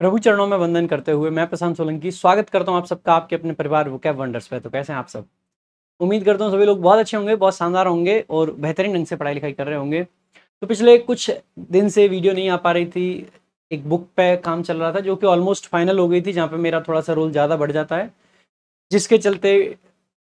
प्रभु चरणों में वंदन करते हुए मैं प्रशांत सोलंकी स्वागत करता हूँ आप सबका आपके अपने परिवार वो कैब वंडर्स पे तो कैसे हैं आप सब उम्मीद करता हूँ सभी लोग बहुत अच्छे होंगे बहुत शानदार होंगे और बेहतरीन ढंग से पढ़ाई लिखाई कर रहे होंगे तो पिछले कुछ दिन से वीडियो नहीं आ पा रही थी एक बुक पे काम चल रहा था जो कि ऑलमोस्ट फाइनल हो गई थी जहाँ पर मेरा थोड़ा सा रोल ज़्यादा बढ़ जाता है जिसके चलते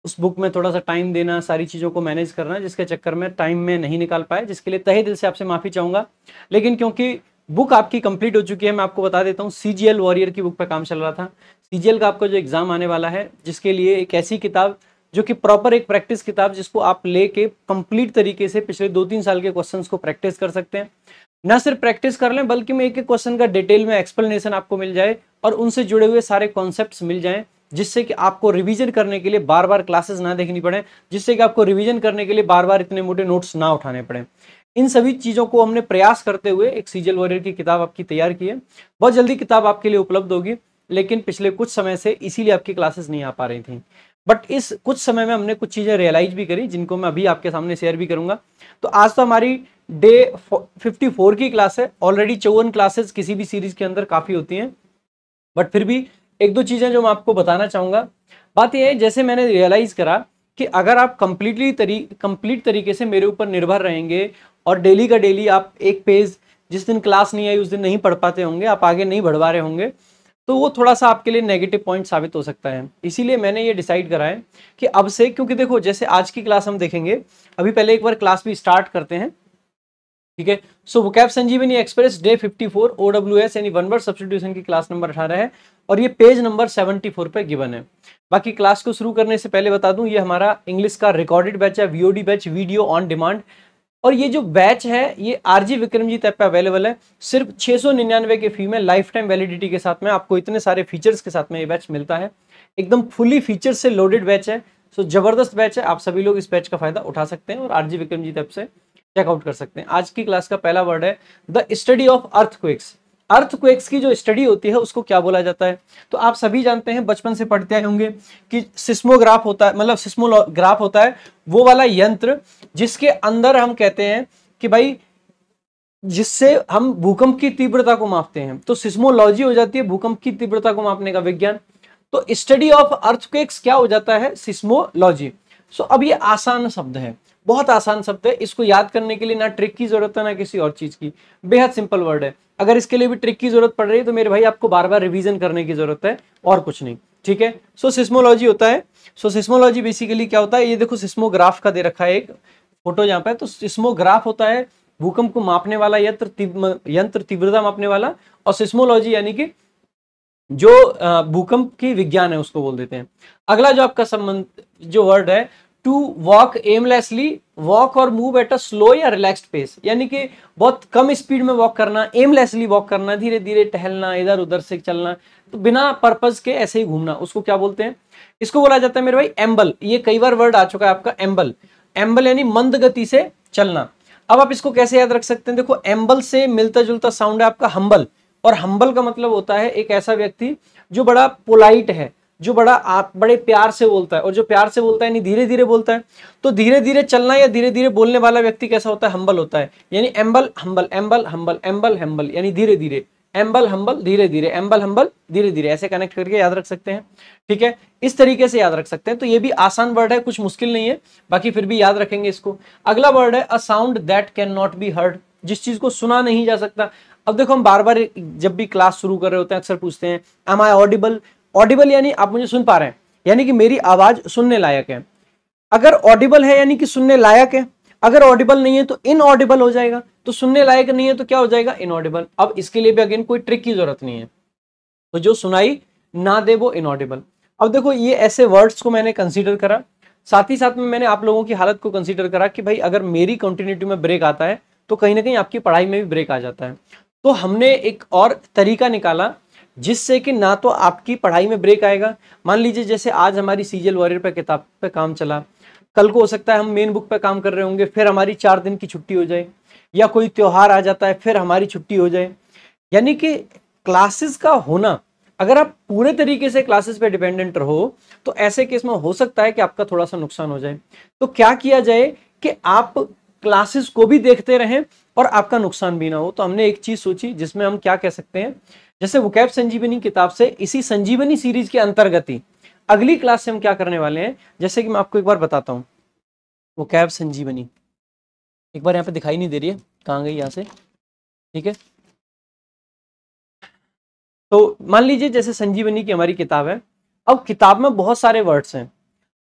उस बुक में थोड़ा सा टाइम देना सारी चीज़ों को मैनेज करना जिसके चक्कर में टाइम में नहीं निकाल पाया जिसके लिए तहे दिल से आपसे माफ़ी चाहूँगा लेकिन क्योंकि बुक आपकी कंप्लीट हो चुकी है मैं आपको बता देता हूँ सी जी एल वॉरियर की बुक पर काम चल रहा था सी जी एल का आपका जो एग्ज़ाम आने वाला है जिसके लिए एक ऐसी किताब जो कि प्रॉपर एक प्रैक्टिस किताब जिसको आप लेके कंप्लीट तरीके से पिछले दो तीन साल के क्वेश्चंस को प्रैक्टिस कर सकते हैं न सिर्फ प्रैक्टिस कर लें बल्कि मैं एक एक क्वेश्चन का डिटेल में एक्सप्लेनेशन आपको मिल जाए और उनसे जुड़े हुए सारे कॉन्सेप्ट मिल जाए जिससे कि आपको रिवीजन करने के लिए बार बार क्लासेस ना देखनी पड़े जिससे कि आपको रिवीजन करने के लिए बार बार इतने मोटे नोट्स ना उठाने पड़े इन सभी चीज़ों को हमने प्रयास करते हुए एक सीजल वॉरियर की किताब आपकी तैयार की है बहुत जल्दी किताब आपके लिए उपलब्ध होगी लेकिन पिछले कुछ समय से इसीलिए आपकी क्लासेस नहीं आ पा रही थी बट इस कुछ समय में हमने कुछ चीज़ें रियलाइज भी करी जिनको मैं अभी आपके सामने शेयर भी करूंगा तो आज तो हमारी डे 54 की क्लास है ऑलरेडी चौवन क्लासेस किसी भी सीरीज के अंदर काफ़ी होती हैं बट फिर भी एक दो चीज़ें जो मैं आपको बताना चाहूंगा बात यह है जैसे मैंने रियलाइज़ करा कि अगर आप कंप्लीटली तरी कंप्लीट तरीके से मेरे ऊपर निर्भर रहेंगे और डेली का डेली आप एक पेज जिस दिन क्लास नहीं आई उस दिन नहीं पढ़ पाते होंगे आप आगे नहीं बढ़वा रहे होंगे तो वो थोड़ा सा आपके लिए नेगेटिव पॉइंट साबित हो सकता है इसीलिए मैंने ये डिसाइड करा है कि अब से क्योंकि देखो जैसे आज की क्लास हम देखेंगे अभी पहले एक बार क्लास भी स्टार्ट करते हैं ठीक है सो वो vocab Sanjeevani express day 54 four O W S यानी वन वर्ड सब्सटीट्यूशन की क्लास नंबर अठारह है और ये पेज नंबर 74 पर गिवन है बाकी क्लास को शुरू करने से पहले बता दूं ये हमारा इंग्लिश का रिकॉर्डेड बैच है VOD batch video on demand और ये जो बैच है ये आर जी विक्रमजीत ऐप पे अवेलेबल है सिर्फ छह सौ निन्यानवे के फी में लाइफ टाइम वैलिडिटी के साथ में आपको इतने सारे फीचर्स के साथ में ये बैच मिलता है एकदम फुली फीचर से लोडेड बैच है सो जबरदस्त बैच है आप सभी लोग इस बैच का फायदा उठा सकते हैं और आर जी विक्रमजीत ऐप से चेकआउट कर सकते हैं आज की क्लास का पहला वर्ड है the study of earthquakes earthquakes की जो स्टडी होती है उसको क्या बोला जाता है तो आप सभी जानते हैं बचपन से पढ़ते आए होंगे कि सिस्मोग्राफ होता है मतलब सिस्मोग्राफ होता है वो वाला यंत्र जिसके अंदर हम कहते हैं कि भाई जिससे हम भूकंप की तीव्रता को मापते हैं तो सिस्मोलॉजी हो जाती है भूकंप की तीव्रता को मापने का विज्ञान तो स्टडी ऑफ अर्थक्वेक्स क्या हो जाता है सिस्मोलॉजी सो अब ये आसान शब्द है बहुत आसान शब्द है इसको याद करने के लिए ना ट्रिक की जरूरत है ना किसी और चीज की बेहद सिंपल वर्ड है अगर इसके लिए भी ट्रिक की जरूरत पड़ रही है तो मेरे भाई आपको बार बार रिविजन करने की जरूरत है और कुछ नहीं ठीक है सो सिस्मोलॉजी होता है सो सिस्मोलॉजी बेसिकली क्या होता है ये देखो सिस्मोग्राफ का दे रखा है एक फोटो यहाँ पे तो सिस्मोग्राफ होता है भूकंप को मापने वाला यंत्र यंत्र तीव्रता मापने वाला और सिस्मोलॉजी यानी कि जो भूकंप की विज्ञान है उसको बोल देते हैं अगला जो आपका संबंध जो वर्ड है टू वॉक एमलेसली वॉक और मूव एट अ स्लो या रिलैक्स्ड पेस यानी कि बहुत कम स्पीड में वॉक करना एमलेसली वॉक करना धीरे धीरे टहलना इधर उधर से चलना तो बिना पर्पज के ऐसे ही घूमना उसको क्या बोलते हैं इसको बोला जाता है मेरे भाई एम्बल ये कई बार वर्ड आ चुका है आपका एम्बल एम्बल यानी मंद गति से चलना अब आप इसको कैसे याद रख सकते हैं देखो एम्बल से मिलता जुलता साउंड है आपका हम्बल और हम्बल का मतलब होता है एक ऐसा व्यक्ति जो बड़ा पोलाइट है जो बड़ा आप बड़े प्यार से बोलता है और जो प्यार से बोलता है यानी धीरे धीरे बोलता है तो धीरे धीरे चलना या धीरे धीरे बोलने वाला व्यक्ति कैसा होता है हम्बल होता है यानी amble humble amble humble amble humble यानी धीरे धीरे एम्बल हम्बल धीरे धीरे एम्बल हम्बल धीरे धीरे ऐसे कनेक्ट करके याद रख सकते हैं ठीक है इस तरीके से याद रख सकते हैं तो ये भी आसान वर्ड है कुछ मुश्किल नहीं है बाकी फिर भी याद रखेंगे इसको अगला वर्ड है a sound that can not be heard जिस चीज को सुना नहीं जा सकता अब देखो हम बार बार जब भी क्लास शुरू कर रहे होते हैं अक्सर पूछते हैं एम आई ऑडिबल ऑडिबल यानी आप मुझे सुन पा रहे हैं यानी कि मेरी आवाज सुनने लायक है अगर ऑडिबल है यानी कि सुनने लायक है अगर ऑडिबल नहीं है तो इनऑडिबल हो जाएगा तो सुनने लायक नहीं है तो क्या हो जाएगा इनऑडिबल अब इसके लिए भी अगेन कोई ट्रिक की जरूरत नहीं है तो जो सुनाई ना दे वो इनऑडिबल अब देखो ये ऐसे वर्ड्स को मैंने कंसिडर करा साथ ही साथ में मैंने आप लोगों की हालत को कंसिडर करा कि भाई अगर मेरी कंटिन्यूटी में ब्रेक आता है तो कहीं ना कहीं आपकी पढ़ाई में भी ब्रेक आ जाता है तो हमने एक और तरीका निकाला जिससे कि ना तो आपकी पढ़ाई में ब्रेक आएगा मान लीजिए जैसे आज हमारी सीजल वॉरियर पर किताब पर काम चला कल को हो सकता है हम मेन बुक पर काम कर रहे होंगे फिर हमारी चार दिन की छुट्टी हो जाए या कोई त्यौहार आ जाता है फिर हमारी छुट्टी हो जाए यानी कि क्लासेस का होना अगर आप पूरे तरीके से क्लासेस पे डिपेंडेंट रहो तो ऐसे केस में हो सकता है कि आपका थोड़ा सा नुकसान हो जाए तो क्या किया जाए कि आप क्लासेस को भी देखते रहें और आपका नुकसान भी ना हो तो हमने एक चीज़ सोची जिसमें हम क्या कह सकते हैं जैसे वुकैब संजीवनी किताब से इसी संजीवनी सीरीज के अंतर्गत ही अगली क्लास से हम क्या करने वाले हैं जैसे कि मैं आपको एक बार बताता हूँ वुकैब संजीवनी एक बार यहाँ पे दिखाई नहीं दे रही है कहाँ गई यहाँ से ठीक है तो मान लीजिए जैसे संजीवनी की हमारी किताब है अब किताब में बहुत सारे वर्ड्स हैं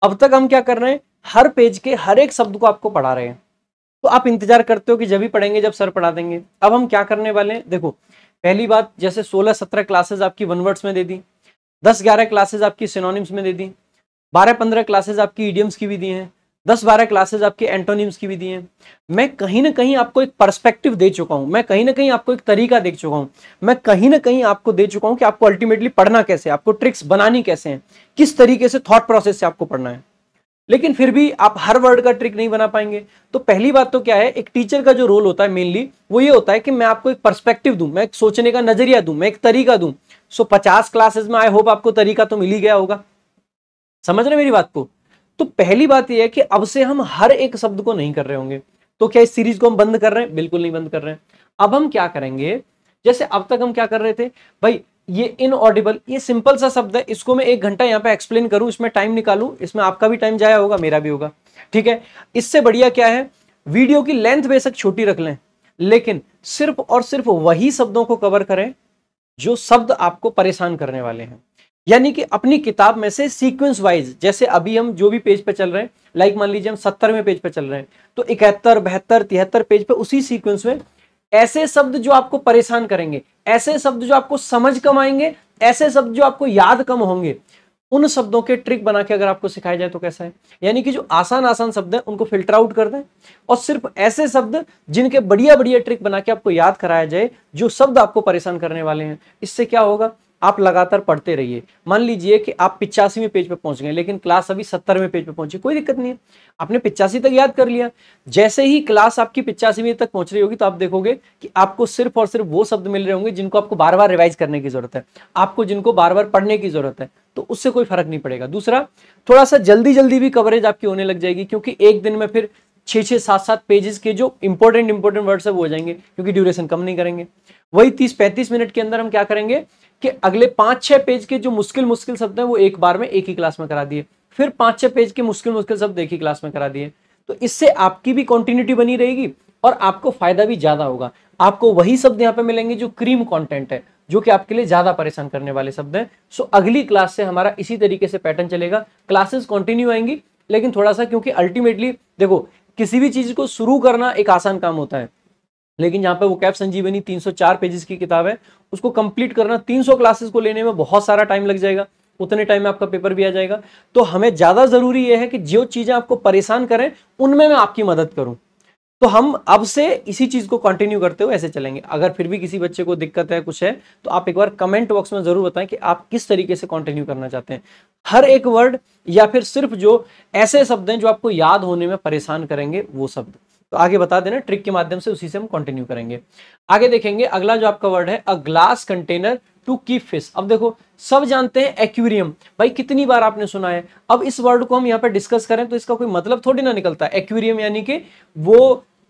अब तक हम क्या कर रहे हैं हर पेज के हर एक शब्द को आपको पढ़ा रहे हैं तो आप इंतजार करते हो कि जब भी पढ़ेंगे जब सर पढ़ा देंगे अब हम क्या करने वाले हैं देखो पहली बात जैसे 16-17 क्लासेज आपकी वन वर्ड्स में दे दी 10-11 क्लासेज आपकी सिनोनिम्स में दे दी 12-15 क्लासेज आपकी ईडियम्स की भी दी हैं 10-12 क्लासेज आपके एंटोनिम्स की भी दी हैं मैं कहीं ना कहीं आपको एक पर्सपेक्टिव दे चुका हूं मैं कहीं ना कहीं आपको एक तरीका दे चुका हूं मैं कहीं ना कहीं आपको दे चुका हूं कि आपको अल्टीमेटली पढ़ना कैसे आपको ट्रिक्स बनानी कैसे हैं किस तरीके से थॉट प्रोसेस से आपको पढ़ना है लेकिन फिर भी आप हर वर्ड का ट्रिक नहीं बना पाएंगे तो पहली बात तो क्या है एक टीचर का जो रोल होता है मेनली वो ये होता है कि मैं आपको एक पर्सपेक्टिव दूं मैं एक सोचने का नजरिया दूं मैं एक तरीका दूं सो पचास क्लासेस में आई होप आपको तरीका तो मिल ही गया होगा समझ रहे मेरी बात को तो पहली बात यह है कि अब से हम हर एक शब्द को नहीं कर रहे होंगे तो क्या इस सीरीज को हम बंद कर रहे हैं बिल्कुल नहीं बंद कर रहे हैं अब हम क्या करेंगे जैसे अब तक हम क्या कर रहे थे भाई ये इनऑडिबल ये सिंपल सा शब्द है इसको मैं एक घंटा यहाँ पे एक्सप्लेन करूं इसमें टाइम निकालू इसमें आपका भी टाइम जाया होगा मेरा भी होगा ठीक है इससे बढ़िया क्या है वीडियो की लेंथ बेशक छोटी रख लें लेकिन सिर्फ और सिर्फ वही शब्दों को कवर करें जो शब्द आपको परेशान करने वाले हैं यानी कि अपनी किताब में से सीक्वेंस वाइज जैसे अभी हम जो भी पेज पे चल रहे हैं लाइक मान लीजिए हम सत्तरवें पेज पे चल रहे हैं तो इकहत्तर बहत्तर तिहत्तर पेज पे उसी सीक्वेंस में ऐसे शब्द जो आपको परेशान करेंगे ऐसे शब्द जो आपको समझ कम आएंगे ऐसे शब्द जो आपको याद कम होंगे उन शब्दों के ट्रिक बना के अगर आपको सिखाया जाए तो कैसा है यानी कि जो आसान आसान शब्द हैं उनको फिल्टर आउट कर दें और सिर्फ ऐसे शब्द जिनके बढ़िया बढ़िया ट्रिक बना के आपको याद कराया जाए जो शब्द आपको परेशान करने वाले हैं इससे क्या होगा आप लगातार पढ़ते रहिए मान लीजिए कि आप पिचासीवें पेज पर पहुंच गए लेकिन क्लास अभी सत्तरवें पेज पर पहुंची कोई दिक्कत नहीं है आपने पिचासी तक याद कर लिया जैसे ही क्लास आपकी पिचासीवें तक पहुंच रही होगी तो आप देखोगे कि आपको सिर्फ और सिर्फ वो शब्द मिल रहे होंगे जिनको आपको बार बार रिवाइज करने की जरूरत है आपको जिनको बार बार पढ़ने की जरूरत है तो उससे कोई फर्क नहीं पड़ेगा दूसरा थोड़ा सा जल्दी जल्दी भी कवरेज आपकी होने लग जाएगी क्योंकि एक दिन में फिर छह छह सात सात पेजेस के जो इंपॉर्टेंट इंपॉर्टेंट वर्ड्स है वो हो जाएंगे क्योंकि ड्यूरेशन कम नहीं करेंगे वही तीस पैंतीस मिनट के अंदर हम क्या करेंगे कि अगले पांच छह पेज के जो मुश्किल मुश्किल शब्द हैं वो एक बार में एक ही क्लास में करा दिए फिर पांच छह पेज के मुश्किल मुश्किल शब्द एक ही क्लास में करा दिए तो इससे आपकी भी कॉन्टिन्यूटी बनी रहेगी और आपको फायदा भी ज्यादा होगा आपको वही शब्द यहाँ पे मिलेंगे जो क्रीम कॉन्टेंट है जो कि आपके लिए ज्यादा परेशान करने वाले शब्द हैं सो अगली क्लास से हमारा इसी तरीके से पैटर्न चलेगा क्लासेस कंटिन्यू आएंगी लेकिन थोड़ा सा क्योंकि अल्टीमेटली देखो किसी भी चीज को शुरू करना एक आसान काम होता है लेकिन यहाँ पे वो कैप संजीवनी 304 पेजेस की किताब है उसको कंप्लीट करना 300 क्लासेस को लेने में बहुत सारा टाइम लग जाएगा उतने टाइम में आपका पेपर भी आ जाएगा तो हमें ज़्यादा ज़रूरी यह है कि जो चीज़ें आपको परेशान करें उनमें मैं आपकी मदद करूँ तो हम अब से इसी चीज़ को कंटिन्यू करते हुए ऐसे चलेंगे अगर फिर भी किसी बच्चे को दिक्कत है कुछ है तो आप एक बार कमेंट बॉक्स में ज़रूर बताएं कि आप किस तरीके से कंटिन्यू करना चाहते हैं हर एक वर्ड या फिर सिर्फ जो ऐसे शब्द हैं जो आपको याद होने में परेशान करेंगे वो शब्द तो आगे बता देना ट्रिक के माध्यम से उसी से हम कंटिन्यू करेंगे आगे देखेंगे अगला जो आपका वर्ड है a glass container to keep fish अब देखो सब जानते हैं एक्वेरियम भाई कितनी बार आपने सुना है अब इस वर्ड को हम यहाँ पर डिस्कस करें तो इसका कोई मतलब थोड़ी ना निकलता है एक्वेरियम यानी कि वो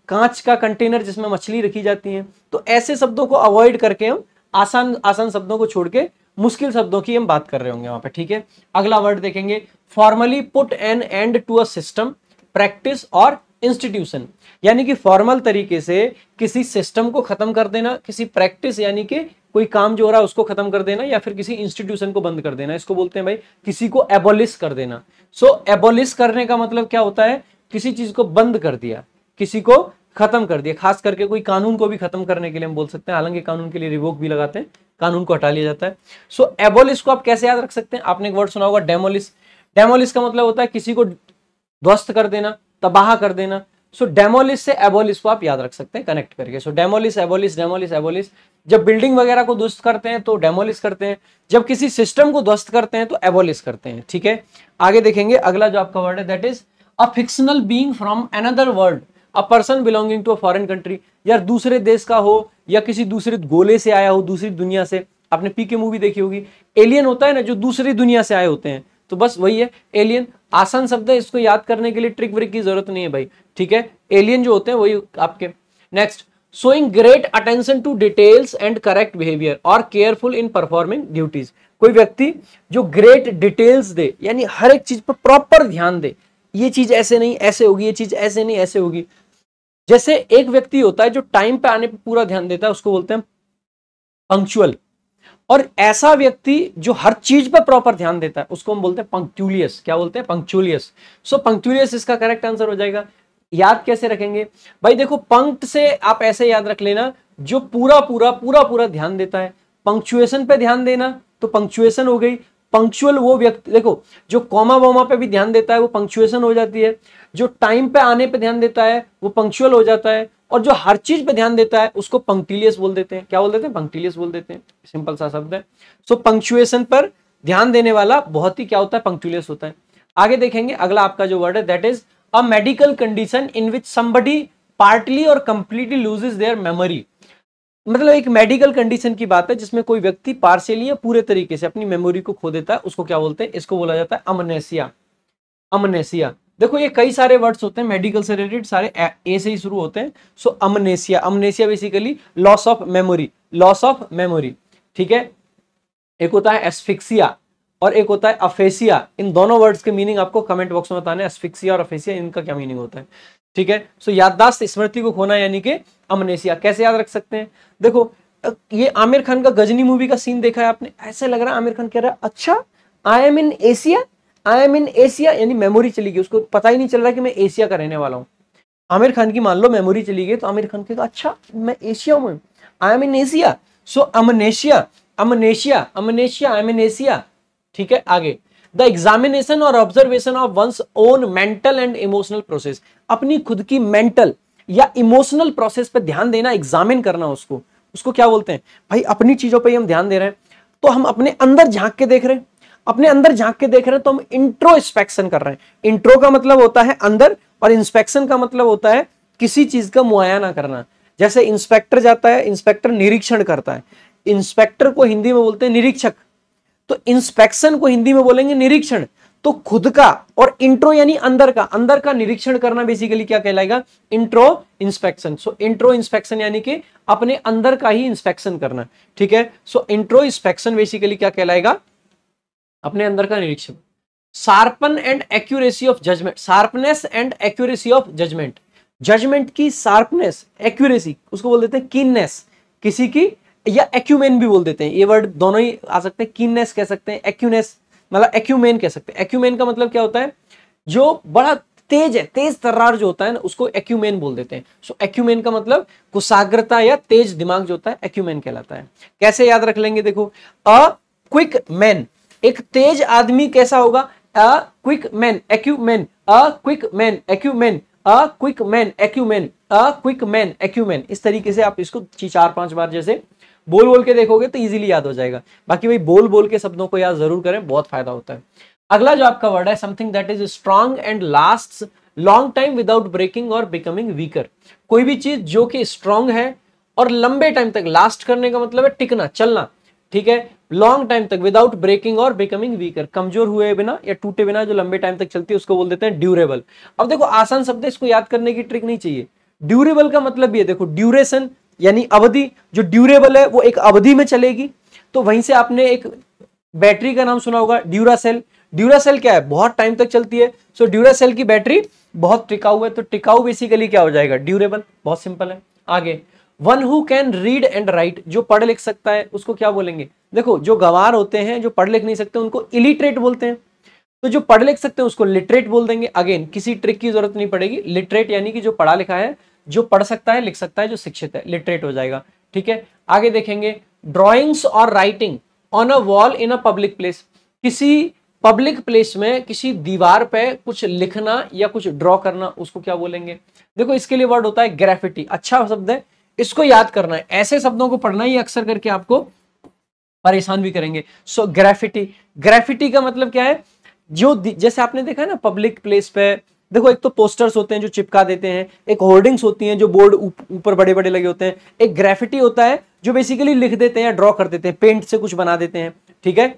कांच का कंटेनर जिसमें मछली रखी जाती है तो ऐसे शब्दों को अवॉइड करके हम आसान आसान शब्दों को छोड़ के मुश्किल शब्दों की हम बात कर रहे होंगे वहां पर ठीक है अगला वर्ड देखेंगे formally put an end to a system practice और इंस्टीट्यूशन यानी कि फॉर्मल तरीके से किसी सिस्टम को खत्म कर देना किसी प्रैक्टिस यानी कि कोई काम जो हो रहा है उसको खत्म कर देना या फिर किसी इंस्टीट्यूशन को बंद कर देना इसको बोलते हैं भाई किसी को एबोलिस कर देना सो so, एबोलिस करने का मतलब क्या होता है किसी चीज को बंद कर दिया किसी को खत्म कर दिया खास करके कोई कानून को भी खत्म करने के लिए हम बोल सकते हैं हालांकि कानून के लिए रिवोक भी लगाते हैं कानून को हटा लिया जाता है सो so, एबोलिस को आप कैसे याद रख सकते हैं आपने एक वर्ड सुना होगा डेमोलिस डेमोलिस का मतलब होता है किसी को ध्वस्त कर देना तबाह कर देना सो so, डेमोलिस से एबोलिस को आप याद रख सकते हैं कनेक्ट करके so demolish abolish demolish abolish जब बिल्डिंग वगैरह को ध्वस्त करते हैं तो डेमोलिस करते हैं जब किसी सिस्टम को ध्वस्त करते हैं तो एबोलिस करते हैं ठीक है आगे देखेंगे अगला जो आपका वर्ड है that is a fictional being from another world a person belonging to a foreign country या दूसरे देश का हो या किसी दूसरे गोले से आया हो दूसरी दुनिया से आपने पी के मूवी देखी होगी एलियन होता है ना जो दूसरी दुनिया से आए होते हैं तो बस वही है एलियन आसान शब्द है इसको याद करने के लिए ट्रिक व्रिक की जरूरत नहीं है भाई ठीक है एलियन जो होते हैं वही आपके next showing great attention to details and correct behaviour और केयरफुल इन परफॉर्मिंग ड्यूटीज कोई व्यक्ति जो ग्रेट डिटेल्स दे यानी हर एक चीज पर प्रॉपर ध्यान दे ये चीज ऐसे नहीं ऐसे होगी ये चीज ऐसे नहीं ऐसे होगी जैसे एक व्यक्ति होता है जो टाइम पे आने पर पूरा ध्यान देता है उसको बोलते हैं पंक्चुअल और ऐसा व्यक्ति जो हर चीज पर प्रॉपर ध्यान देता है उसको हम बोलते हैं पंक्चुलियस क्या बोलते हैं पंक्चुलियस सो पंक्चुलियस इसका करेक्ट आंसर हो जाएगा याद कैसे रखेंगे भाई देखो पंक्ट से आप ऐसे याद रख लेना जो पूरा पूरा पूरा पूरा ध्यान देता है पंक्चुएशन पे ध्यान देना तो पंक्चुएशन हो गई पंक्चुअल वो व्यक्ति देखो जो कॉमा वोमा पे भी ध्यान देता है वो पंक्चुएशन हो जाती है जो टाइम पे आने पे ध्यान देता है वो पंक्चुअल हो जाता है और जो हर चीज पे ध्यान देता है उसको पंक्टिलियस बोल देते हैं क्या बोल देते हैं पंक्टिलियस बोल देते हैं सिंपल सा शब्द है सो so, पंक्चुएशन पर ध्यान देने वाला बहुत ही क्या होता है पंक्चुअलियस होता है आगे देखेंगे अगला आपका जो वर्ड है that is a medical condition in which somebody partly और कंप्लीटली लूजेज देयर मेमोरी मतलब एक मेडिकल कंडीशन की बात है जिसमें कोई व्यक्ति पार्शियली या पूरे तरीके से अपनी मेमोरी को खो देता है उसको क्या बोलते हैं इसको बोला जाता है अमनेसिया अमनेसिया देखो ये कई सारे वर्ड्स होते हैं मेडिकल से रिलेटेड सारे ए से ही शुरू होते हैं so amnesia amnesia basically loss of memory loss of memory ठीक है एक होता है एस्फिक्सिया और एक होता है अफेसिया इन दोनों वर्ड्स के मीनिंग आपको कमेंट बॉक्स में बताने एस्फिक्सिया और अफेसिया इनका क्या मीनिंग होता है ठीक है सो याददाश्त स्मृति को खोना यानी कि अमनेसिया कैसे याद रख सकते हैं देखो ये आमिर खान का गजनी मूवी का सीन देखा है आपने ऐसे लग रहा है आमिर खान कह रहा है अच्छा I am in Asia I am in Asia यानी मेमोरी चली गई उसको पता ही नहीं चल रहा कि मैं एशिया का रहने वाला हूँ आमिर खान की मान लो मेमोरी चली गई तो आमिर खान कहेगा अच्छा मैं एशिया हूँ I am in Asia so amnesia amnesia amnesia I am in Asia ठीक है आगे द एग्जामिनेशन और observation of one's own mental and emotional process अपनी खुद की मेंटल या इमोशनल प्रोसेस पर ध्यान देना एग्जामिन करना उसको उसको क्या बोलते हैं भाई अपनी चीजों पर हम ध्यान दे रहे हैं तो हम अपने अंदर झांक के देख रहे हैं अपने अंदर झांक के देख रहे हैं तो हम इंट्रो इंस्पेक्शन कर रहे हैं इंट्रो का मतलब होता है अंदर और इंस्पेक्शन का मतलब होता है किसी चीज का मुआयना करना जैसे इंस्पेक्टर जाता है इंस्पेक्टर निरीक्षण करता है इंस्पेक्टर को हिंदी में बोलते हैं निरीक्षक तो इंस्पेक्शन को हिंदी में बोलेंगे निरीक्षण तो खुद का और इंट्रो यानी अंदर का अंदर का निरीक्षण करना बेसिकली क्या कहलाएगा introspection so introspection यानी कि अपने अंदर का ही इंस्पेक्शन करना ठीक है सो इंट्रो इंस्पेक्शन बेसिकली क्या कहलाएगा अपने अंदर का निरीक्षण sharpen and accuracy of judgement sharpness and accuracy of judgement judgement की शार्पनेस एक्यूरेसी उसको बोल देते हैं कीननेस किसी की या एक्यूमेन भी बोल देते हैं ये वर्ड दोनों ही आ सकते हैं कीननेस कह सकते हैं एक्यूनेस मतलब एक्यूमेन कह सकते हैं एक्यूमेन का मतलब क्या होता है जो बड़ा तेज है तेज तर्रार जो होता है ना उसको एक्यूमेन बोल देते हैं सो एक्यूमेन का मतलब कुसाग्रता या तेज दिमाग जो होता है एक्यूमेन कहलाता है कैसे याद रख लेंगे देखो अ क्विक मैन एक तेज आदमी कैसा होगा a quick man acumen a quick man acumen a quick man acumen a quick man acumen इस तरीके से आप इसको चार पांच बार जैसे बोल बोल के देखोगे तो इजीली याद हो जाएगा बाकी भाई बोल बोल के शब्दों को याद जरूर करें बहुत फायदा होता है अगला जो आपका वर्ड है something that is strong and last long time without breaking और बिकमिंग वीकर कोई भी चीज जो कि स्ट्रांग है और लंबे टाइम तक लास्ट करने का मतलब है टिकना चलना ठीक है लॉन्ग टाइम तक विदाउट ब्रेकिंग और बिकमिंग वीकर कमजोर हुए बिना या टूटे बिना जो लंबे टाइम तक चलती है उसको बोल देते हैं ड्यूरेबल अब देखो आसान शब्द है इसको याद करने की ट्रिक नहीं चाहिए ड्यूरेबल का मतलब ये देखो ड्यूरेशन यानी अवधि जो ड्यूरेबल है वो एक अवधि में चलेगी तो वहीं से आपने एक बैटरी का नाम सुना होगा ड्यूरासेल ड्यूरासेल क्या है बहुत टाइम तक चलती है सो so, ड्यूरासेल की बैटरी बहुत टिकाऊ है तो टिकाऊ बेसिकली क्या हो जाएगा ड्यूरेबल बहुत सिंपल है आगे one who can read and write जो पढ़ लिख सकता है उसको क्या बोलेंगे देखो जो गवार होते हैं जो पढ़ लिख नहीं सकते उनको इलिटरेट बोलते हैं तो जो पढ़ लिख सकते हैं उसको लिटरेट बोल देंगे अगेन किसी ट्रिक की जरूरत नहीं पड़ेगी लिटरेट यानी कि जो पढ़ा लिखा है जो पढ़ सकता है लिख सकता है जो शिक्षित है लिटरेट हो जाएगा ठीक है आगे देखेंगे ड्रॉइंग्स और writing on a wall in a public place किसी पब्लिक प्लेस में किसी दीवार पे कुछ लिखना या कुछ ड्रॉ करना उसको क्या बोलेंगे देखो इसके लिए वर्ड होता है ग्रेफिटी अच्छा शब्द है इसको याद करना है ऐसे शब्दों को पढ़ना ही अक्सर करके आपको परेशान भी करेंगे सो ग्रेफिटी ग्रेफिटी का मतलब क्या है जो जैसे आपने देखा है ना पब्लिक प्लेस पे देखो एक तो पोस्टर्स होते हैं जो चिपका देते हैं एक होर्डिंग्स होती हैं जो बोर्ड ऊपर उप, बड़े बड़े लगे होते हैं एक ग्रेफिटी होता है जो बेसिकली लिख देते हैं या ड्रॉ कर देते हैं पेंट से कुछ बना देते हैं ठीक है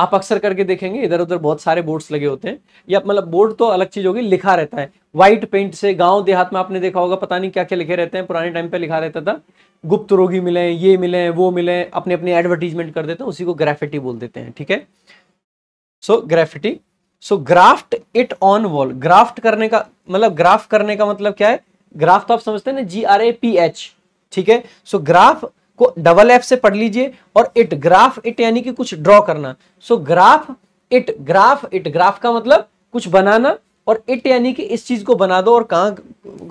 आप अक्सर करके देखेंगे इधर उधर बहुत सारे बोर्ड्स लगे होते हैं या मतलब बोर्ड तो अलग चीज होगी लिखा रहता है व्हाइट पेंट से गांव देहात में आपने देखा होगा पता नहीं क्या क्या लिखे रहते हैं पुराने टाइम पे लिखा रहता था गुप्त रोगी मिले ये मिले वो मिले अपने अपने एडवर्टीजमेंट कर देते हैं उसी को ग्रेफिटी बोल देते हैं ठीक है so graffiti so graft it on wall graft करने का मतलब ग्राफ्ट करने का मतलब क्या है ग्राफ तो आप समझते हैं ना G R A P H ठीक है सो ग्राफ को डबल एफ से पढ़ लीजिए और इट ग्राफ इट यानी कि कुछ ड्रॉ करना so graph it graph it graph का मतलब कुछ बनाना और इट यानी कि इस चीज को बना दो और कहा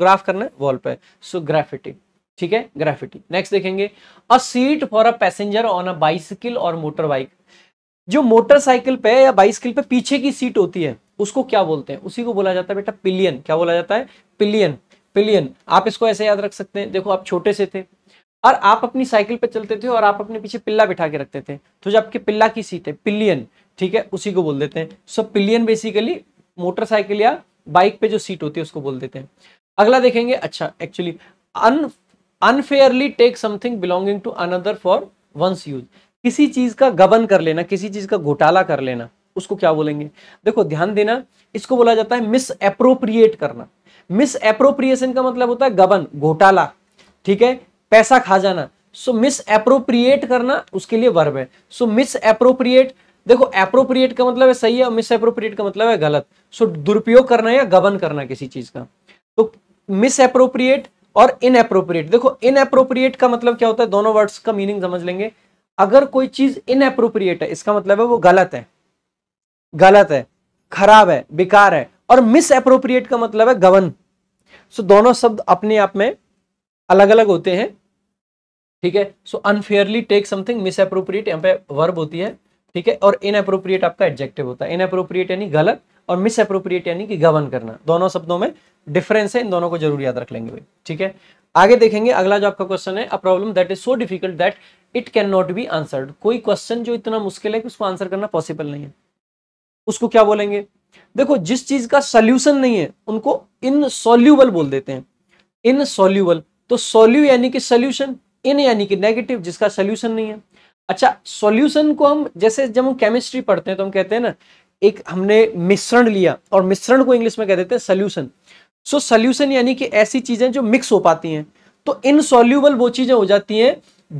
ग्राफ करना है वॉल पे सो ग्राफिटी ठीक है ग्राफिटी नेक्स्ट देखेंगे a seat for a passenger on a bicycle और मोटर बाइक जो मोटरसाइकिल पे या बाइसिकल पे पीछे की सीट होती है उसको क्या बोलते हैं उसी को बोला जाता है बेटा पिलियन क्या बोला जाता है पिलियन पिलियन आप इसको ऐसे याद रख सकते हैं देखो आप छोटे से थे और आप अपनी साइकिल पे चलते थे और आप अपने पीछे पिल्ला बिठा के रखते थे तो जो आपके पिल्ला की सीट है पिलियन ठीक है उसी को बोल देते हैं सो पिलियन बेसिकली मोटरसाइकिल या बाइक पे जो सीट होती है उसको बोल देते हैं अगला देखेंगे अच्छा actually un unfairly take something belonging to another for one's use किसी चीज का गबन कर लेना किसी चीज का घोटाला कर लेना उसको क्या बोलेंगे देखो ध्यान देना इसको बोला जाता है मिस अप्रोप्रिएट करना मिस अप्रोप्रिएशन का मतलब होता है गबन घोटाला ठीक है पैसा खा जाना सो मिस अप्रोप्रिएट करना उसके लिए वर्ब है सो मिस अप्रोप्रिएट देखो अप्रोप्रिएट का मतलब है सही है मिस अप्रोप्रिएट का मतलब है गलत सो दुरुपयोग करना या गबन करना किसी चीज का तो मिस अप्रोप्रिएट और इन अप्रोप्रिएट देखो इन अप्रोप्रिएट का मतलब क्या होता है दोनों वर्ड्स का मीनिंग समझ लेंगे अगर कोई चीज इन अप्रोप्रिएट है इसका मतलब है वो गलत है गलत है खराब है बेकार है और मिस अप्रोप्रिएट का मतलब है गबन सो so, दोनों शब्द अपने आप में अलग अलग होते हैं ठीक है so unfairly take something misappropriate यहां पर वर्ब होती है ठीक है और इन अप्रोप्रिएट आपका एडजेक्टिव होता है इन अप्रोप्रिएट यानी गलत और मिस अप्रोप्रिएट यानी कि गवन करना दोनों शब्दों में डिफरेंस है इन दोनों को जरूर याद रख लेंगे भाई ठीक है आगे देखेंगे अगला जो आपका क्वेश्चन है a problem that is so difficult that it can not be answered कोई क्वेश्चन जो इतना मुश्किल है कि उसको आंसर करना पॉसिबल नहीं है उसको क्या बोलेंगे देखो जिस चीज का सोल्यूशन नहीं है उनको सोल्यूबल बोल देते हैं सोल्यूबल तो सोल्यू यानी कि सोल्यूशन इन यानी कि नेगेटिव जिसका सोल्यूशन नहीं है अच्छा सॉल्यूशन को हम जैसे जब हम केमिस्ट्री पढ़ते हैं तो हम कहते हैं ना एक हमने मिश्रण लिया और मिश्रण को इंग्लिश में कह देते हैं सोल्यूशन सो सोल्यूशन यानी कि ऐसी चीजें जो मिक्स हो पाती हैं तो इनसॉल्यूबल वो चीजें हो जाती हैं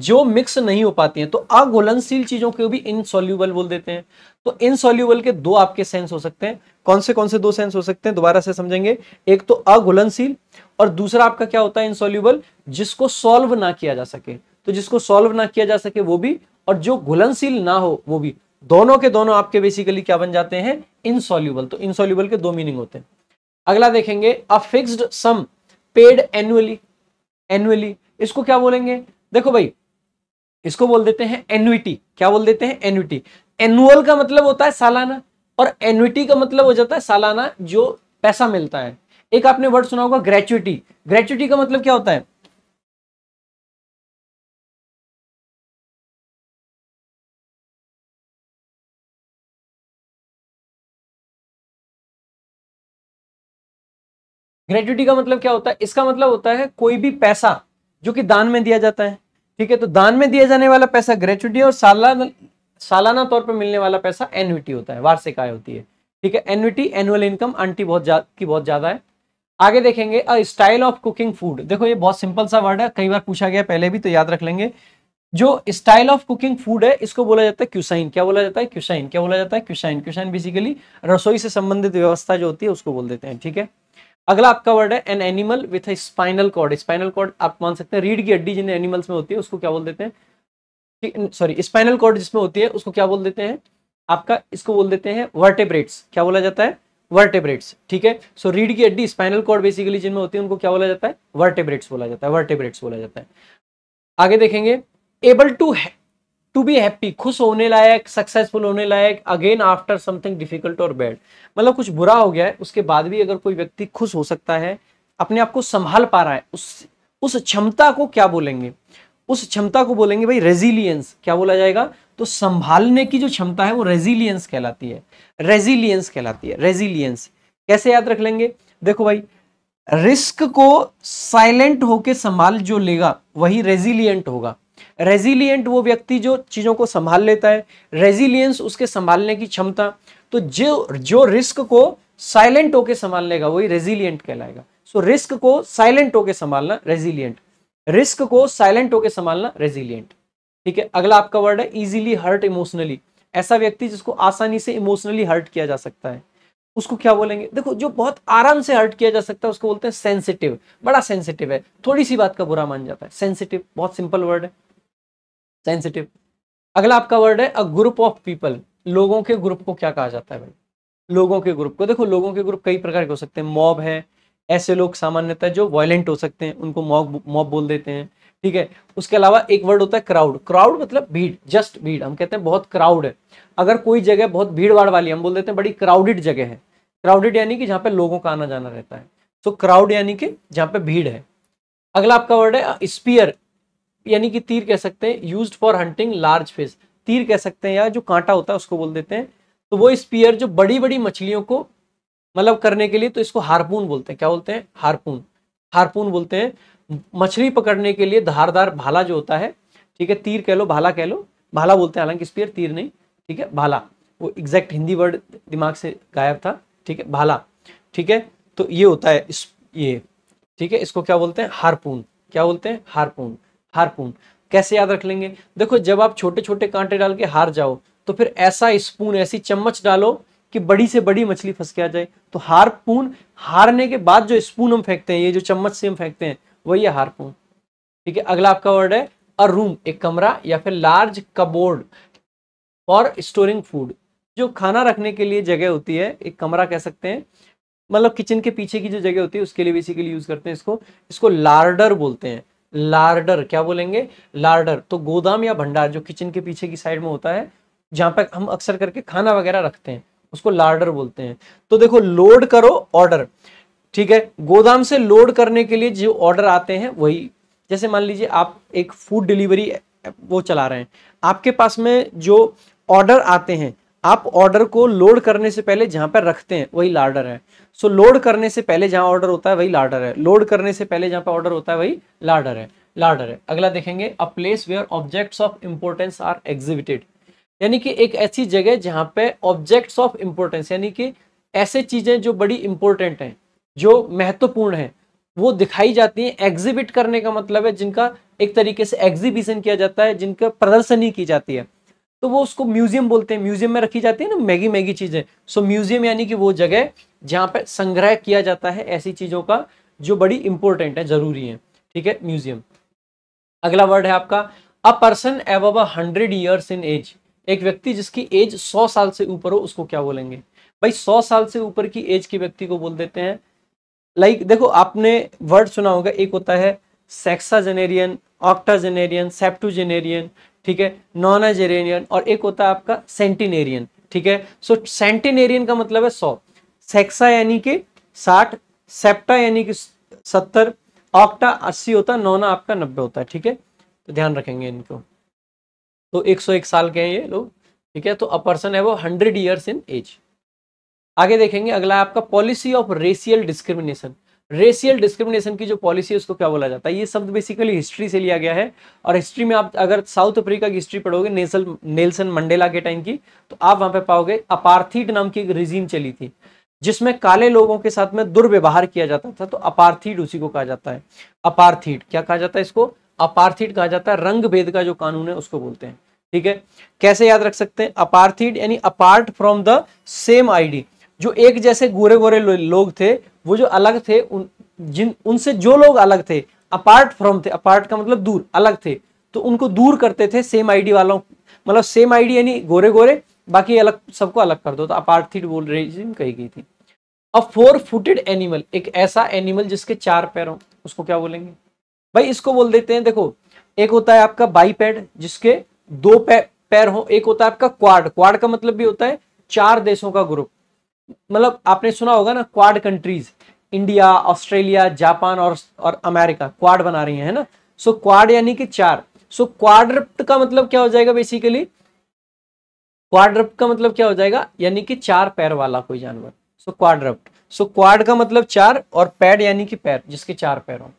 जो मिक्स नहीं हो पाती हैं तो अघुलनशील चीजों को भी इनसॉल्यूबल बोल देते हैं तो इनसॉल्यूबल के दो आपके सेंस हो सकते हैं कौन से कौन से दो सेंस हो सकते हैं दोबारा से समझेंगे एक तो अघुलनशील और दूसरा आपका क्या होता है इनसॉल्यूबल जिसको सॉल्व ना किया जा सके तो जिसको सॉल्व ना किया जा सके वो भी और जो घुलनशील ना हो वो भी दोनों के दोनों आपके बेसिकली क्या बन जाते हैं इनसॉल्यूबल तो इनसॉल्यूबल के दो मीनिंग होते हैं अगला देखेंगे a fixed sum paid annually annually इसको क्या बोलेंगे देखो भाई इसको बोल देते हैं एनुइटी क्या बोल देते हैं एनुइटी एनुअल का मतलब होता है सालाना और एनुइटी का मतलब हो जाता है सालाना जो पैसा मिलता है एक आपने वर्ड सुना होगा ग्रेचुटी ग्रेचुटी का मतलब क्या होता है ग्रेच्युटी का मतलब क्या होता है इसका मतलब होता है कोई भी पैसा जो कि दान में दिया जाता है ठीक है तो दान में दिया जाने वाला पैसा ग्रेचुटी और सालाना सालाना तौर पर मिलने वाला पैसा एनविटी होता है वार्षिक आय होती है ठीक है एनविटी एनुअल इनकम अंटी बहुत की बहुत ज्यादा है आगे देखेंगे a style of cooking food देखो ये बहुत सिंपल सा वर्ड है कई बार पूछा गया पहले भी तो याद रख लेंगे जो स्टाइल ऑफ कुकिंग फूड है इसको बोला जाता है क्यूसाइन क्या बोला जाता है क्यूसाइन क्या बोला जाता है क्यूसाइन क्यूसाइन बेसिकली रसोई से संबंधित व्यवस्था जो होती है उसको बोल देते हैं ठीक है अगला आपका वर्ड है an animal with a spinal cord spinal cord आप मान सकते हैं रीढ़ की हड्डी जिन एनिमल्स में होती है उसको क्या बोल देते हैं सॉरी स्पाइनल कॉर्ड जिसमें होती है उसको क्या बोल देते हैं आपका इसको बोल देते हैं वर्टेब्रेट्स क्या बोला जाता है वर्टेब्रेट्स ठीक है सो रीढ़ की हड्डी स्पाइनल कॉर्ड बेसिकली जिनमें होती है उनको क्या बोला जाता है वर्टेब्रेट्स बोला जाता है वर्टेब्रेट्स बोला जाता है आगे देखेंगे able to to be happy खुश होने लायक सक्सेसफुल होने लायक अगेन आफ्टर समथिंग डिफिकल्ट और बैड मतलब कुछ बुरा हो गया है उसके बाद भी अगर कोई व्यक्ति खुश हो सकता है अपने आप को संभाल पा रहा है उस उस क्षमता को क्या बोलेंगे उस क्षमता को बोलेंगे भाई रेजिलियंस क्या बोला जाएगा तो संभालने की जो क्षमता है वो रेजिलियंस कहलाती है रेजिलियंस कहलाती है रेजिलियंस कैसे याद रख लेंगे देखो भाई रिस्क को साइलेंट होके संभाल जो लेगा वही रेजिलियंट होगा रेजिलियंट वो व्यक्ति जो चीज़ों को संभाल लेता है रेजिलियंस उसके संभालने की क्षमता तो जो जो रिस्क को साइलेंट होके संभालने का वही रेजिलियंट कहलाएगा सो so, रिस्क को साइलेंट होके संभालना रेजिलियंट रिस्क को साइलेंट होके संभालना रेजिलियंट ठीक है अगला आपका वर्ड है इजिली हर्ट इमोशनली ऐसा व्यक्ति जिसको आसानी से इमोशनली हर्ट किया जा सकता है उसको क्या बोलेंगे देखो जो बहुत आराम से हर्ट किया जा सकता है उसको बोलते हैं सेंसिटिव बड़ा सेंसिटिव है थोड़ी सी बात का बुरा मान जाता है सेंसिटिव बहुत सिंपल वर्ड है सेंसिटिव अगला आपका वर्ड है अ ग्रुप ऑफ पीपल लोगों के ग्रुप को क्या कहा जाता है भाई लोगों के ग्रुप को देखो लोगों के ग्रुप कई प्रकार के हो सकते हैं मॉब है ऐसे लोग सामान्यतः जो वायलेंट हो सकते हैं उनको मॉब मॉब बोल देते हैं ठीक है उसके अलावा एक वर्ड होता है क्राउड क्राउड मतलब भीड़ जस्ट भीड़ हम कहते हैं बहुत क्राउड है अगर कोई जगह बहुत भीड़ भाड़ वाली हम बोल देते हैं बड़ी क्राउडेड जगह है क्राउडेड यानी कि जहाँ पे लोगों का आना जाना रहता है सो क्राउड यानी कि जहाँ पे भीड़ है अगला आपका वर्ड है स्पीयर यानी कि तीर कह सकते हैं use for hunting large fish तीर कह सकते हैं या जो कांटा होता है उसको बोल देते हैं तो वो स्पीयर जो बड़ी बड़ी मछलियों को मतलब करने के लिए तो इसको हारपून बोलते हैं क्या बोलते हैं हारपून हारपून बोलते हैं मछली पकड़ने के लिए धारदार भाला जो होता है ठीक है तीर कह लो भाला कह लो भाला बोलते हैं हालांकि स्पीयर तीर नहीं ठीक है भाला वो एग्जैक्ट हिंदी वर्ड दिमाग से गायब था ठीक है भाला ठीक है तो ये होता है इस ये ठीक है इसको क्या बोलते हैं हारपून क्या बोलते हैं हारपून हारपून कैसे याद रख लेंगे देखो जब आप छोटे छोटे कांटे डाल के हार जाओ तो फिर ऐसा स्पून ऐसी चम्मच डालो कि बड़ी से बड़ी मछली फंस के आ जाए तो हारपून हारने के बाद जो स्पून हम फेंकते हैं ये जो चम्मच से हम फेंकते हैं वही है हारपून ठीक है अगला आपका वर्ड है अ रूम एक कमरा या फिर large cupboard for storing food जो खाना रखने के लिए जगह होती है एक कमरा कह सकते हैं मतलब किचन के पीछे की जो जगह होती है उसके लिए बेसिकली यूज करते हैं इसको इसको लार्डर बोलते हैं लार्डर क्या बोलेंगे लार्डर तो गोदाम या भंडार जो किचन के पीछे की साइड में होता है जहां पर हम अक्सर करके खाना वगैरह रखते हैं उसको लार्डर बोलते हैं तो देखो लोड करो ऑर्डर ठीक है गोदाम से लोड करने के लिए जो ऑर्डर आते हैं वही जैसे मान लीजिए आप एक फूड डिलीवरी वो चला रहे हैं आपके पास में जो ऑर्डर आते हैं आप ऑर्डर को लोड करने से पहले जहाँ पर रखते हैं वही लार्डर है सो so, लोड करने से पहले जहाँ ऑर्डर होता है वही लार्डर है लोड करने से पहले जहाँ पर ऑर्डर होता है वही लार्डर है लार्डर है अगला देखेंगे a place where objects of importance are exhibited यानी कि एक ऐसी जगह जहाँ पे ऑब्जेक्ट्स ऑफ इम्पोर्टेंस यानी कि ऐसे चीज़ें जो बड़ी इंपॉर्टेंट हैं जो महत्वपूर्ण हैं वो दिखाई जाती हैं एग्जिबिट करने का मतलब है जिनका एक तरीके से एग्जिबिशन किया जाता है जिनका प्रदर्शनी की जाती है तो वो उसको म्यूजियम बोलते हैं म्यूजियम में रखी जाती है ना मैगी मैगी चीज़ें सो म्यूजियम यानी कि वो जगह जहां पर संग्रह किया जाता है ऐसी चीज़ों का जो बड़ी इंपॉर्टेंट है ज़रूरी है ठीक है म्यूजियम अगला वर्ड है आपका a person of a hundred years in age एक व्यक्ति जिसकी एज सौ साल से ऊपर हो उसको क्या बोलेंगे भाई सौ साल से ऊपर की एज के व्यक्ति को बोल देते हैं लाइक like, देखो आपने वर्ड सुना होगा एक होता है सेक्साजेनेरियन ऑक्टाजेनेरियन सेप्टोजेनेरियन ठीक है नॉन एजेरेनियन और एक होता है आपका सेंटिनेरियन ठीक है सो सेंटिनेरियन का मतलब है सौ सेक्सा यानी कि साठ सेप्टा यानी कि सत्तर ऑक्टा अस्सी होता है नौना आपका नब्बे होता है ठीक है तो ध्यान रखेंगे इनको तो एक सौ एक साल के हैं ये लोग ठीक है तो अ पर्सन है वो हंड्रेड इयर्स इन एज आगे देखेंगे अगला आपका policy of racial discrimination racial discrimination की जो पॉलिसी है उसको क्या बोला जाता है ये शब्द बेसिकली हिस्ट्री से लिया गया है और हिस्ट्री में आप अगर साउथ अफ्रीका की हिस्ट्री पढ़ोगे नेल्सन नेल्सन मंडेला के टाइम की तो आप वहां पे पाओगे अपार्थीट नाम की एक रिजीम चली थी जिसमें काले लोगों के साथ में दुर्व्यवहार किया जाता था तो अपार्थीट उसी को कहा जाता है अपार्थीट क्या कहा जाता है इसको अपार्थीट कहा जाता है रंग भेद का जो कानून है उसको बोलते हैं ठीक है कैसे याद रख सकते हैं अपार्थीट यानी apart from the same ID जो एक जैसे गोरे गोरे लोग थे वो जो अलग थे उन जिन उनसे जो लोग अलग थे अपार्ट फ्रॉम थे अपार्ट का मतलब दूर अलग थे तो उनको दूर करते थे सेम आईडी वालों मतलब सेम आईडी यानी गोरे गोरे बाकी अलग सबको अलग कर दो तो अपार्ट थीट बोल रही कही गई थी अ फोर फुटेड एनिमल एक ऐसा एनिमल जिसके चार पैर हों उसको क्या बोलेंगे भाई इसको बोल देते हैं देखो एक होता है आपका बाईपैड जिसके दो पैर हो एक होता है आपका क्वाड क्वाड का मतलब भी होता है चार देशों का ग्रुप मतलब आपने सुना होगा ना quad countries India Australia Japan और और अमेरिका क्वाड बना रही है ना सो क्वाड यानी कि चार सो क्वाड्रप्ट का मतलब क्या हो जाएगा बेसिकली क्वाड्रप्ट का मतलब क्या हो जाएगा यानी कि चार पैर वाला कोई जानवर सो so, क्वाड्रप्ट सो क्वाड का मतलब चार और पैड यानी कि पैर जिसके चार पैर हों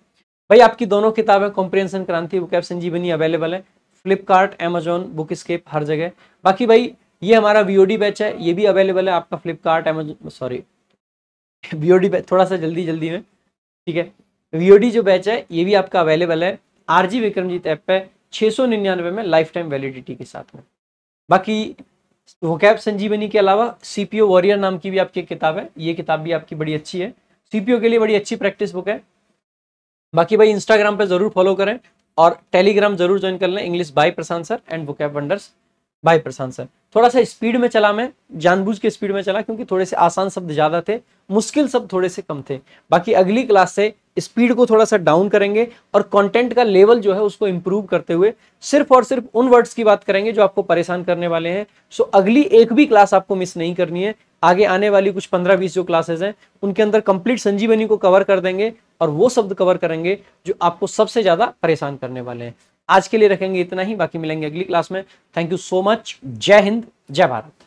भाई आपकी दोनों किताबें कॉम्प्रिहेंशन क्रांति बुक ऐप संजीवनी अवेलेबल है फ्लिपकार्ट एमेजोन बुक स्केप हर जगह बाकी भाई ये हमारा वीओडी बैच है ये भी अवेलेबल है आपका Flipkart Amazon sorry VOD batch थोड़ा सा जल्दी जल्दी में ठीक है वीओडी जो बैच है ये भी आपका अवेलेबल है आर जी विक्रमजीत ऐप पे छः सौ निन्यानवे में लाइफ टाइम वैलिडिटी के साथ में बाकी वो कैब संजीवनी के अलावा सी पी ओ वॉरियर नाम की भी आपकी किताब है ये किताब भी आपकी बड़ी अच्छी है सी पी ओ के लिए बड़ी अच्छी प्रैक्टिस बुक है बाकी भाई इंस्टाग्राम पर ज़रूर फॉलो करें और टेलीग्राम जरूर ज्वाइन कर लें English by Prashant sir and vocab wonders भाई प्रशांत सर थोड़ा सा स्पीड में चला मैं जानबूझ के स्पीड में चला क्योंकि थोड़े से आसान शब्द ज़्यादा थे मुश्किल शब्द थोड़े से कम थे बाकी अगली क्लास से स्पीड को थोड़ा सा डाउन करेंगे और कंटेंट का लेवल जो है उसको इंप्रूव करते हुए सिर्फ और सिर्फ उन वर्ड्स की बात करेंगे जो आपको परेशान करने वाले हैं सो अगली एक भी क्लास आपको मिस नहीं करनी है आगे आने वाली कुछ पंद्रह बीस जो क्लासेस हैं उनके अंदर कंप्लीट संजीवनी को कवर कर देंगे और वो शब्द कवर करेंगे जो आपको सबसे ज़्यादा परेशान करने वाले हैं आज के लिए रखेंगे इतना ही बाकी मिलेंगे अगली क्लास में थैंक यू सो मच जय हिंद जय भारत